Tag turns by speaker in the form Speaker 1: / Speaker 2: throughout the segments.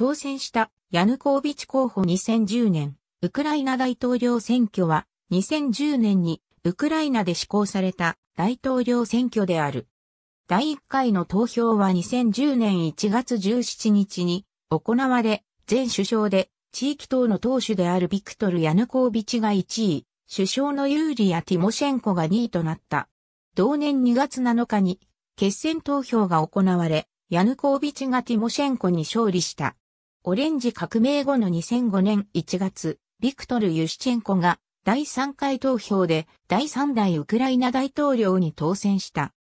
Speaker 1: 当選したヤヌコービチ候補2010年、ウクライナ大統領選挙は2010年にウクライナで施行された大統領選挙である。第1回の投票は2010年1月17日に行われ、前首相で地域党の党首であるビクトル・ヤヌコービチが1位、首相のユーリア・ティモシェンコが2位となった。同年2月7日に決選投票が行われ、ヤヌコービチがティモシェンコに勝利した。オレンジ革命後の2005年1月、ビクトル・ユシチェンコが第3回投票で第3代ウクライナ大統領に当選した。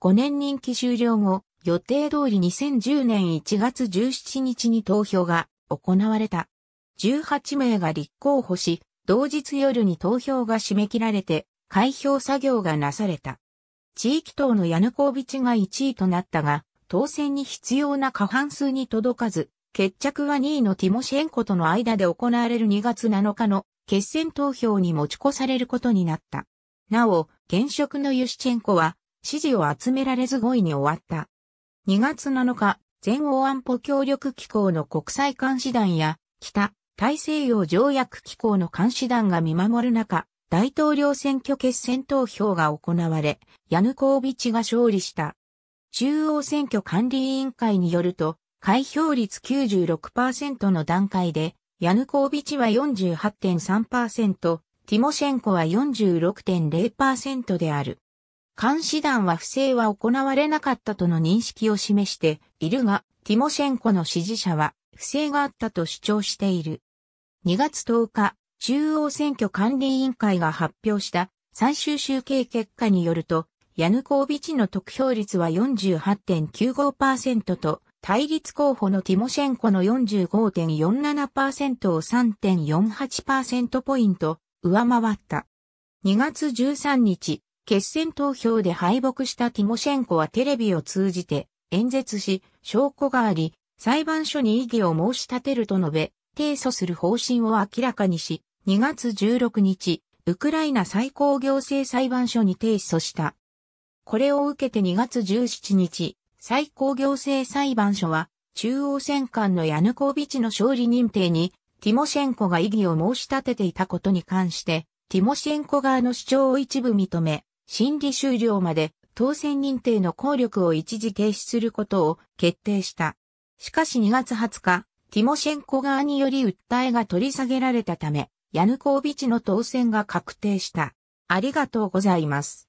Speaker 1: 5年任期終了後、予定通り2010年1月17日に投票が行われた。18名が立候補し、同日夜に投票が締め切られて、開票作業がなされた。地域党のヤヌコービチが1位となったが、当選に必要な過半数に届かず、決着は2位のティモシェンコとの間で行われる2月7日の決戦投票に持ち越されることになった。なお、現職のユシチェンコは支持を集められず5位に終わった。2月7日、全欧安保協力機構の国際監視団や北大西洋条約機構の監視団が見守る中、大統領選挙決戦投票が行われ、ヤヌコービチが勝利した。中央選挙管理委員会によると、開票率96%の段階で、ヤヌコービチは48.3%、ティモシェンコは46.0%である。監視団は不正は行われなかったとの認識を示しているが、ティモシェンコの支持者は不正があったと主張している。2月10日、中央選挙管理委員会が発表した最終集計結果によると、ヤヌコービチの得票率は48.95%と対立候補のティモシェンコの45.47%を3.48%ポイント上回った。2月13日、決選投票で敗北したティモシェンコはテレビを通じて演説し、証拠があり、裁判所に異議を申し立てると述べ、提訴する方針を明らかにし、2月16日、ウクライナ最高行政裁判所に提訴した。これを受けて2月17日、最高行政裁判所は、中央戦艦のヤヌコービチの勝利認定に、ティモシェンコが異議を申し立てていたことに関して、ティモシェンコ側の主張を一部認め、審理終了まで当選認定の効力を一時停止することを決定した。しかし2月20日、ティモシェンコ側により訴えが取り下げられたため、ヤヌコービチの当選が確定した。ありがとうございます。